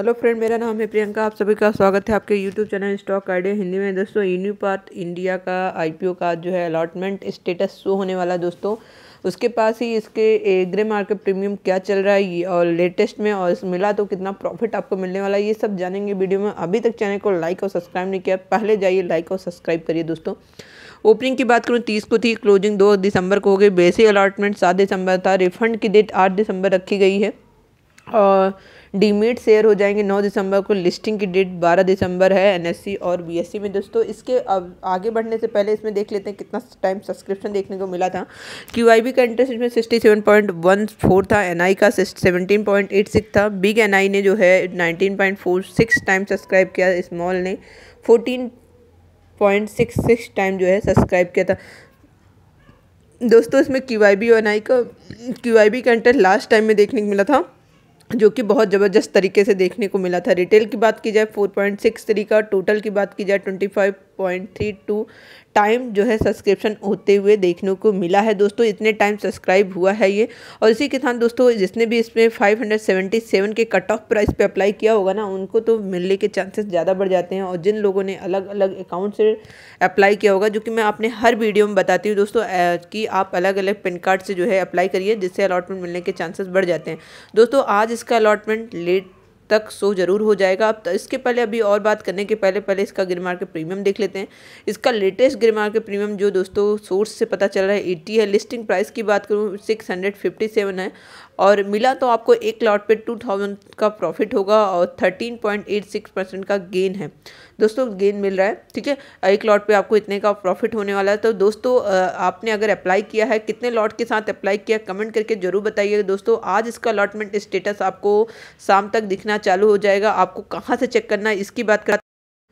hello friend मेरा नाम है प्रियंका आप सभी का स्वागत है आपके YouTube channel stock idea Hindi में दोस्तों यूनिपार्थ इंडिया का आईपीओ का जो है अलॉटमेंट स्टेटस शो होने वाला दोस्तों उसके पास ही इसके ग्रे मार्केट प्रीमियम क्या चल रहा है ये और लेटेस्ट में और मिला तो कितना प्रॉफिट आपको मिलने वाला है ये सब जानेंगे वीडियो में अभी तक चैनल को लाइक और सब्सक्राइब नहीं किया पहले जाइए लाइक और सब्सक्राइब करिए दोस्तों ओपनिंग की बात करूँ तीस को थी क्लोजिंग दो दिसंबर को हो गई बेसिक अलॉटमेंट सात दिसंबर था रिफंड की डेट आठ दिसंबर रखी गई है और डीमेट शेयर हो जाएंगे 9 दिसंबर को लिस्टिंग की डेट 12 दिसंबर है एनएससी और बीएससी में दोस्तों इसके अब आगे बढ़ने से पहले इसमें देख लेते हैं कितना टाइम सब्सक्रिप्शन देखने को मिला था क्यूआईबी का इंटरेस्ट इसमें sixty seven point one four था एनआई का सेवनटीन पॉइंट एट सिक्स था बिग एन ने जो है नाइनटीन टाइम सब्सक्राइब किया स्मॉल ने 14.66 टाइम जो है सब्सक्राइब किया था दोस्तों इसमें क्यू आई बी और एन आई का क्यू आई बी का इंटरेस्ट लास्ट टाइम में देखने को मिला था जो कि बहुत ज़बरदस्त तरीके से देखने को मिला था रिटेल की बात की जाए फोर पॉइंट सिक्स थ्री का टोटल की बात की जाए twenty five point three two time जो है सब्सक्रिप्शन होते हुए देखने को मिला है दोस्तों इतने टाइम सब्सक्राइब हुआ है ये और इसी के साथ दोस्तों जिसने भी इसमें 577 के कट ऑफ प्राइस पे अप्लाई किया होगा ना उनको तो मिलने के चांसेस ज़्यादा बढ़ जाते हैं और जिन लोगों ने अलग अलग अकाउंट से अप्लाई किया होगा जो कि मैं अपने हर वीडियो में बताती हूँ दोस्तों कि आप अलग अलग पेन कार्ड से जो है अप्लाई करिए जिससे अलॉटमेंट मिलने के चांसेस बढ़ जाते हैं दोस्तों आज इसका अलॉटमेंट लेट तक सो ज़रूर हो जाएगा अब तो इसके पहले अभी और बात करने के पहले पहले इसका ग्रे मार्केट प्रीमियम देख लेते हैं इसका लेटेस्ट ग्रे मार्केट प्रीमियम जो दोस्तों सोर्स से पता चल रहा है एट्टी है लिस्टिंग प्राइस की बात करूँ सिक्स हंड्रेड फिफ्टी सेवन है और मिला तो आपको एक लॉट पे टू थाउजेंड का प्रॉफिट होगा और thirteen point eight six percent का गेन है दोस्तों गेन मिल रहा है ठीक है एक लॉट पे आपको इतने का प्रॉफिट होने वाला है तो दोस्तों आपने अगर अप्लाई किया है कितने लॉट के साथ अप्लाई किया कमेंट करके ज़रूर बताइए दोस्तों आज इसका अलॉटमेंट स्टेटस आपको शाम तक दिखना चालू हो जाएगा आपको कहाँ से चेक करना है इसकी बात कर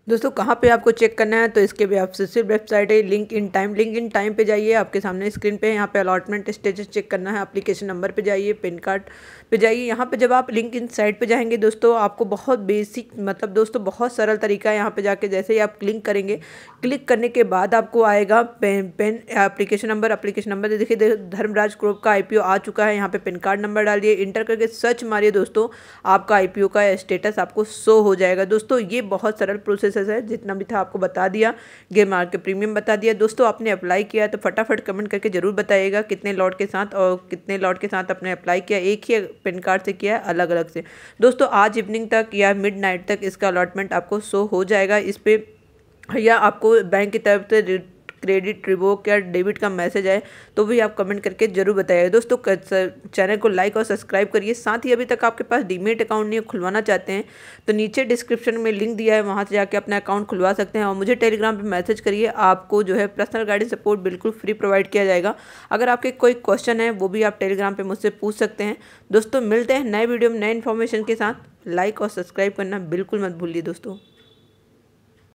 दोस्तों कहाँ पे आपको चेक करना है तो इसके भी आपसे सिर्फ वेबसाइट है Link Intime Link Intime पे जाइए आपके सामने स्क्रीन पे यहाँ पे अलॉटमेंट स्टेटस चेक करना है एप्लीकेशन नंबर पे जाइए पेन कार्ड पे जाइए यहाँ पे जब आप लिंक इन साइट पे जाएंगे दोस्तों आपको बहुत बेसिक मतलब दोस्तों बहुत सरल तरीका है यहाँ पर जाके जैसे ही आप क्लिक करेंगे क्लिक करने के बाद आपको आएगा PAN PAN application number application number देखिए धर्मराज ग्रुप का आई आ चुका है यहाँ पर पेन कार्ड नंबर डालिए इंटर करके सर्च मारिए दोस्तों आपका आई का स्टेटस आपको शो हो जाएगा दोस्तों ये बहुत सरल प्रोसेस प्रोसेस है जितना भी था आपको बता दिया गेम मार्क के प्रीमियम बता दिया दोस्तों आपने अप्लाई किया तो फटाफट कमेंट करके ज़रूर बताइएगा कितने लॉट के साथ और कितने लॉट के साथ आपने अप्लाई किया एक ही पेन कार्ड से किया अलग अलग से दोस्तों आज इवनिंग तक या मिड तक इसका अलॉटमेंट आपको शो हो जाएगा इस पर या आपको बैंक की तरफ से क्रेडिट रिवोक या डेबिट का मैसेज आए तो भी आप कमेंट करके जरूर बताइए दोस्तों चैनल को लाइक और सब्सक्राइब करिए साथ ही अभी तक आपके पास डीमेट अकाउंट नहीं खुलवाना चाहते हैं तो नीचे डिस्क्रिप्शन में लिंक दिया है वहाँ से जाकर अपना अकाउंट खुलवा सकते हैं और मुझे टेलीग्राम पर मैसेज करिए आपको जो है पर्सनल गाइडेंस सपोर्ट बिल्कुल फ्री प्रोवाइड किया जाएगा अगर आपके कोई क्वेश्चन है वो भी आप टेलीग्राम पर मुझसे पूछ सकते हैं दोस्तों मिलते हैं नए वीडियो में नए इन्फॉर्मेशन के साथ लाइक और सब्सक्राइब करना बिल्कुल मत भूलिए दोस्तों